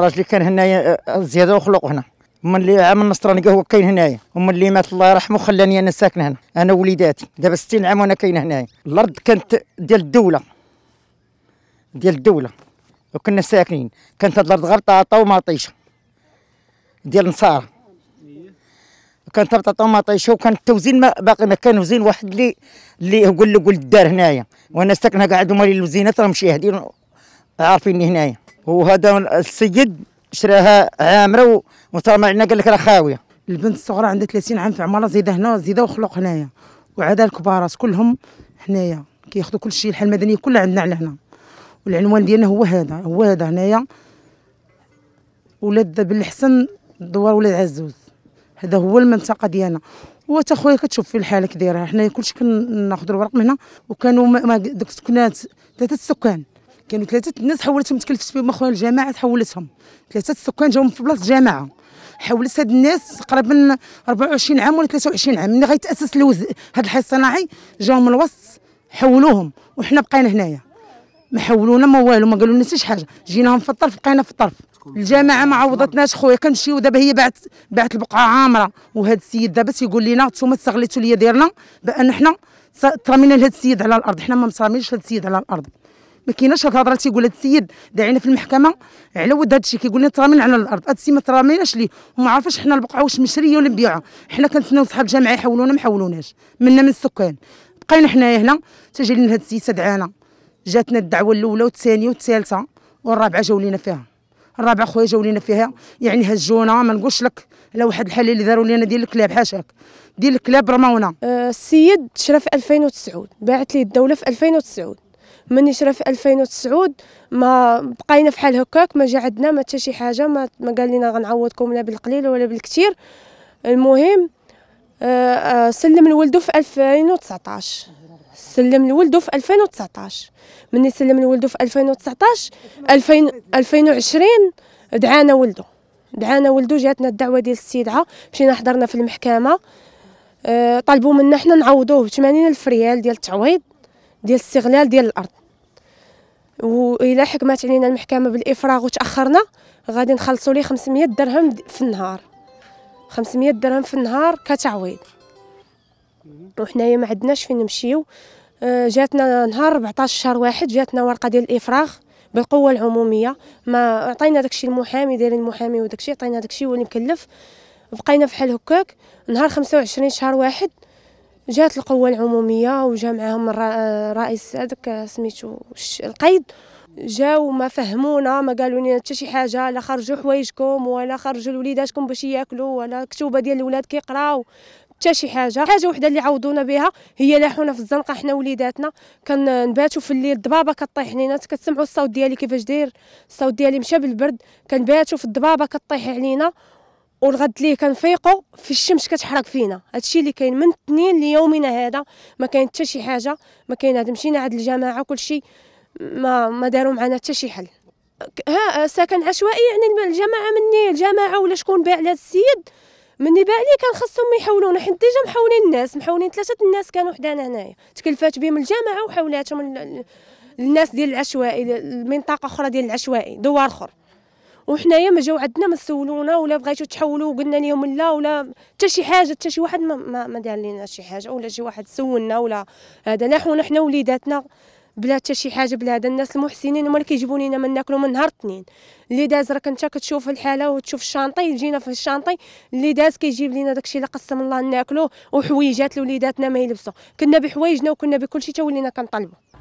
راجلي كان هنايا آه، آه، زياده وخلق هنا من اللي عام النصراني قهوه كاين هنايا ومن اللي مات الله يرحمه خلاني انا ساكن هنا انا وليداتي دابا 60 عام وانا كاين هنايا الارض كانت ديال الدوله ديال الدوله وكنا ساكنين كانت هاد الارض غير طاطا ومطيشه ديال النصارى كانت بطاطا وماطيشه وكان التوزين ما باقي ما كان وزين واحد اللي اللي يقول له قول الدار هنايا وانا ساكنه قاعد ومالي الوزينات راهم شاهدين عارفيني هنايا وهذا السيد شراها عامره وطالما عندنا قال لك راه خاويه البنت الصغرى عندها 30 عام في عمرها زيده هنا زيده وخلق هنايا وعاد الكبارات كلهم هنايا كياخذوا كل شيء الحال المدنيه كلها عندنا على هنا والعنوان ديالنا هو هذا هو هذا هنايا ولاد بن الحسن دوار ولاد عزوز هذا هو المنطقه ديالنا وتا خويا كتشوف في الحاله كديرها حنايا حنا كلشي كناخذ الورق من هنا وكانوا ديك السكنات ثلاثه السكان كانوا ثلاثه الناس حولتهم تكلفت بهم اخويا الجماعه تحولتهم ثلاثه السكان جاهم في بلاصه جماعه حولت هاد الناس تقريبا 24 عام ولا 23 عام من غيتاسس الوز هاد الحي الصناعي جاهم الوسط حولوهم وحنا بقينا هنايا ما حولونا ما والو ما قالوا لنا حتى شي حاجه جيناهم في الطرف بقينا في الطرف الجماعه ما عوضتناش خويا كنمشيو دابا هي بعت بعت البقعه عامره وهذا السيد دابا تيقول لنا نتوما استغليتوا ليا ديرنا بان حنا ترمينا لهذا السيد على الارض حنا ما مصرميناش هذا السيد على الارض ما كايناش هاد الهضره تيقول هاد السيد داعينا في المحكمه على ود هاد الشيء كيقول لنا ترامين على الارض هاد السيد ما تراميناش ليه وما عارفاش حنا البقعه واش مشريه ولا مبيعه حنا كنتسناو صحاب الجامعه يحولونا ما حولوناش منا من السكان بقينا حنايا هنا تجي لنا هاد السيسه دعانا جاتنا الدعوه الاولى والثانيه والثالثه والرابعه جاو لينا فيها الرابعه خويا جاو لينا فيها يعني هجونا ما نقولش لك على واحد الحاله اللي داروا لينا ديال الكلاب حاشاك ديال الكلاب رماونا آه، السيد تشرى في 2009 باعت لي الدوله في 2009 من شرا في 2009 ما بقينا فحال هكاك ما جا عندنا ما حتى شي حاجه ما, ما قال لنا غنعوضكم لا بالقليل ولا بالكثير المهم آه، آه، سلم لولده في 2019 سلم لولده في 2019 مني سلم لولده في 2019 2000 2020 دعانا ولده دعانا ولده جاتنا الدعوه ديال الاستدعاء مشينا حضرنا في المحكمه آه، طلبوا منا حنا نعوضوه ب 80000 ريال ديال التعويض ديال الاستغلال ديال الارض وإلا حكمت علينا المحكمه بالافراغ وتاخرنا غادي نخلصوا ليه 500 درهم في النهار 500 درهم في النهار كتعويض وحنايا ما عندناش فين نمشيو آه، جاتنا نهار 14 شهر واحد جاتنا ورقه ديال الافراغ بالقوه العموميه ما عطينا داكشي المحامي دايرين المحامي وداكشي عطينا داكشي هو اللي مكلف بقينا فحال هكاك نهار 25 شهر واحد جات القوة العمومية وجا معاهم رئيس هذاك سميتو القيد جاو ما فهمونا ما قالوا لنا حتى شي حاجه لا خرجوا حوايجكم ولا خرجوا لوليداتكم باش ياكلوا ولا كتوبه ديال الاولاد كيقراو حتى شي حاجه حاجه وحده اللي عوضونا بها هي لاحونا في الزنقه حنا وليداتنا كنباتوا في الليل الضبابه كطيح علينا كتسمعوا الصوت ديالي كيفاش داير الصوت ديالي مشى بالبرد كنباتوا في الضبابه كطيح علينا والغد ليه كنفيقوا في الشمس كتحرق فينا هادشي اللي كاين من الاثنين ليومنا هذا ما كاين حتى شي حاجه ما كاين هذا مشينا عند الجماعه كلشي ما ما داروا معنا حتى شي حل ها ساكن عشوائي يعني الجماعه مني الجماعه ولا شكون باع لهذا السيد مني باع لي كان خصهم يحولونا حيت ديجا محولين الناس محولين ثلاثه الناس كانوا حدانا هنايا تكلفات بهم الجماعه وحولاتهم الناس ديال العشوائي المنطقه اخرى ديال العشوائي دوار اخر وحنايا ما جاو عندنا ما سولونا ولا بغيتو تحولوا قلنا لهم لا ولا حتى شي حاجه حتى شي واحد ما, ما, ما دار لينا شي حاجه ولا شي واحد سولنا ولا هذا نحو حنا وليداتنا بلا حتى شي حاجه بلا هذا الناس المحسنين هما اللي كيجيبوا لينا ما ناكلوا من نهار الاثنين اللي داز راك انت كتشوف الحاله وتشوف الشانطي يجينا في الشانطي اللي داز كيجيب لينا داكشي اللي قسم الله ناكلوه وحويجات لوليداتنا ما يلبسوا كنا بحوايجنا وكنا بكل تا ولينا كنطلبوا